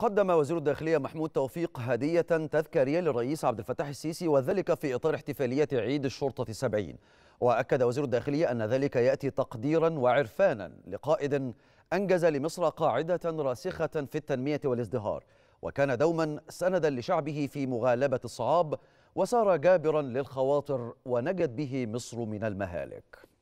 قدم وزير الداخلية محمود توفيق هدية تذكارية للرئيس عبد الفتاح السيسي وذلك في إطار احتفالية عيد الشرطة السبعين وأكد وزير الداخلية أن ذلك يأتي تقديرا وعرفانا لقائد أنجز لمصر قاعدة راسخة في التنمية والازدهار وكان دوما سندا لشعبه في مغالبة الصعاب وصار جابرا للخواطر ونجت به مصر من المهالك